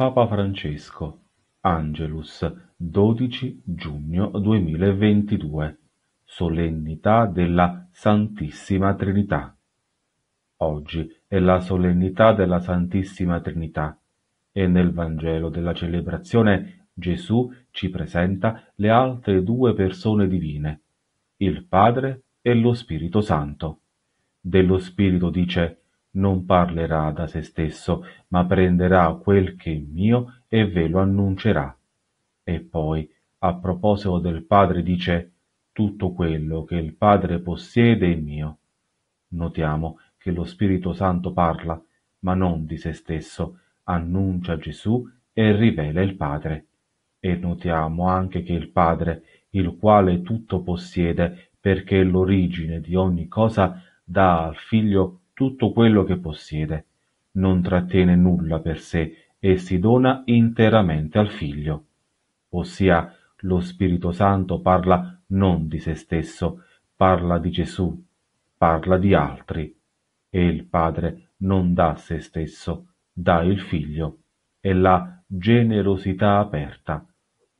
Papa Francesco, Angelus, 12 giugno 2022, Solennità della Santissima Trinità. Oggi è la solennità della Santissima Trinità e nel Vangelo della celebrazione Gesù ci presenta le altre due persone divine, il Padre e lo Spirito Santo. Dello Spirito dice non parlerà da se stesso, ma prenderà quel che è mio e ve lo annuncerà. E poi, a proposito del Padre dice, tutto quello che il Padre possiede è mio. Notiamo che lo Spirito Santo parla, ma non di se stesso, annuncia Gesù e rivela il Padre. E notiamo anche che il Padre, il quale tutto possiede, perché l'origine di ogni cosa, dà al Figlio tutto quello che possiede, non trattiene nulla per sé e si dona interamente al Figlio. Ossia, lo Spirito Santo parla non di se stesso, parla di Gesù, parla di altri. E il Padre non dà se stesso, dà il Figlio. È la generosità aperta,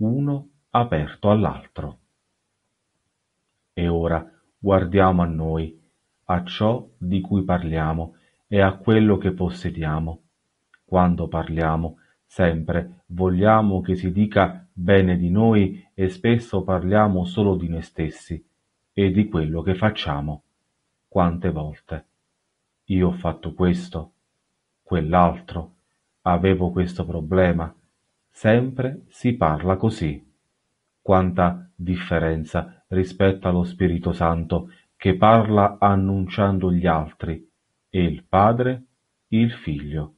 uno aperto all'altro. E ora guardiamo a noi, a ciò di cui parliamo e a quello che possediamo. Quando parliamo, sempre vogliamo che si dica bene di noi e spesso parliamo solo di noi stessi e di quello che facciamo. Quante volte. Io ho fatto questo, quell'altro, avevo questo problema. Sempre si parla così. Quanta differenza rispetto allo Spirito Santo che parla annunciando gli altri, e il Padre, il Figlio.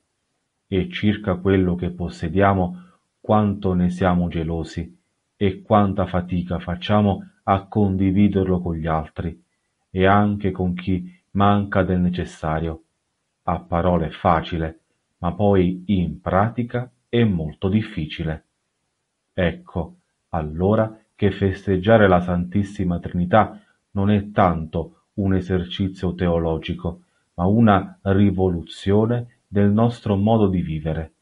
E circa quello che possediamo quanto ne siamo gelosi e quanta fatica facciamo a condividerlo con gli altri e anche con chi manca del necessario. A parole è facile, ma poi in pratica è molto difficile. Ecco, allora, che festeggiare la Santissima Trinità non è tanto un esercizio teologico, ma una rivoluzione del nostro modo di vivere.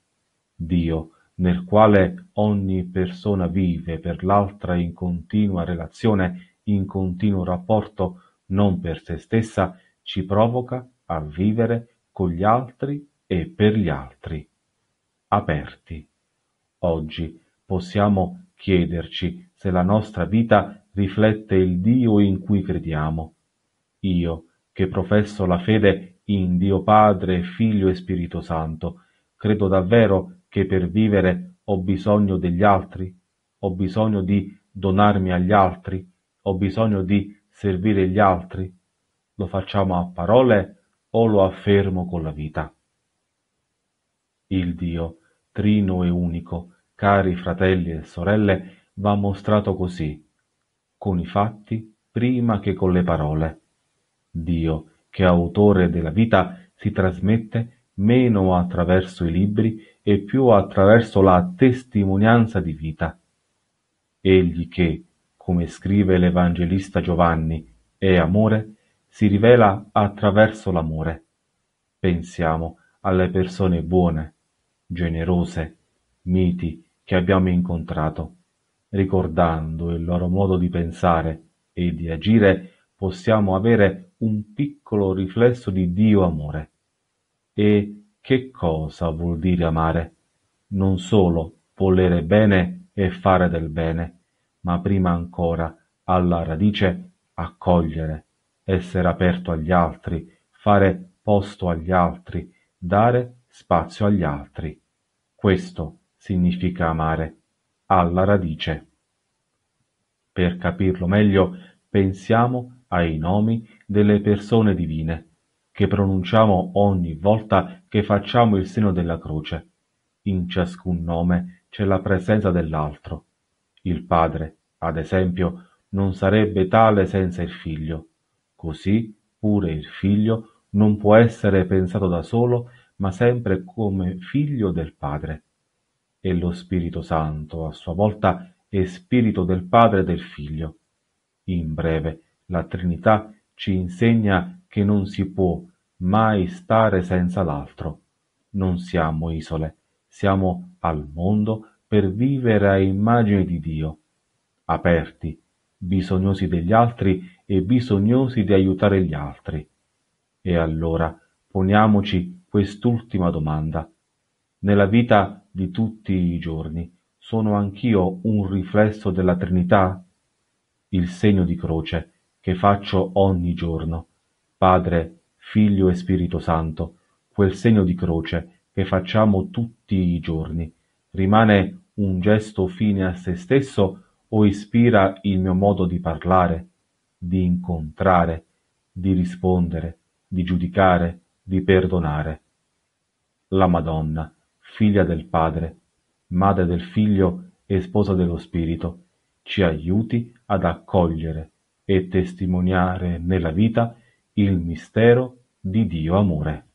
Dio, nel quale ogni persona vive per l'altra in continua relazione, in continuo rapporto, non per se stessa, ci provoca a vivere con gli altri e per gli altri. Aperti. Oggi possiamo chiederci se la nostra vita riflette il Dio in cui crediamo. Io, che professo la fede in Dio Padre, Figlio e Spirito Santo, credo davvero che per vivere ho bisogno degli altri? Ho bisogno di donarmi agli altri? Ho bisogno di servire gli altri? Lo facciamo a parole o lo affermo con la vita? Il Dio, trino e unico, cari fratelli e sorelle, va mostrato così, con i fatti prima che con le parole. Dio, che è autore della vita, si trasmette meno attraverso i libri e più attraverso la testimonianza di vita. Egli che, come scrive l'Evangelista Giovanni, è amore, si rivela attraverso l'amore. Pensiamo alle persone buone, generose, miti che abbiamo incontrato. Ricordando il loro modo di pensare e di agire possiamo avere un piccolo riflesso di Dio amore. E che cosa vuol dire amare? Non solo volere bene e fare del bene, ma prima ancora, alla radice, accogliere, essere aperto agli altri, fare posto agli altri, dare spazio agli altri. Questo significa amare alla radice. Per capirlo meglio pensiamo ai nomi delle persone divine, che pronunciamo ogni volta che facciamo il segno della croce. In ciascun nome c'è la presenza dell'altro. Il Padre, ad esempio, non sarebbe tale senza il Figlio. Così pure il Figlio non può essere pensato da solo, ma sempre come figlio del Padre e lo Spirito Santo, a sua volta, è spirito del Padre e del Figlio. In breve, la Trinità ci insegna che non si può mai stare senza l'altro. Non siamo isole, siamo al mondo per vivere a immagine di Dio, aperti, bisognosi degli altri e bisognosi di aiutare gli altri. E allora poniamoci quest'ultima domanda. Nella vita di tutti i giorni sono anch'io un riflesso della Trinità? Il segno di croce che faccio ogni giorno, Padre, Figlio e Spirito Santo, quel segno di croce che facciamo tutti i giorni, rimane un gesto fine a se stesso o ispira il mio modo di parlare, di incontrare, di rispondere, di giudicare, di perdonare? La Madonna figlia del Padre, madre del Figlio e sposa dello Spirito, ci aiuti ad accogliere e testimoniare nella vita il mistero di Dio amore.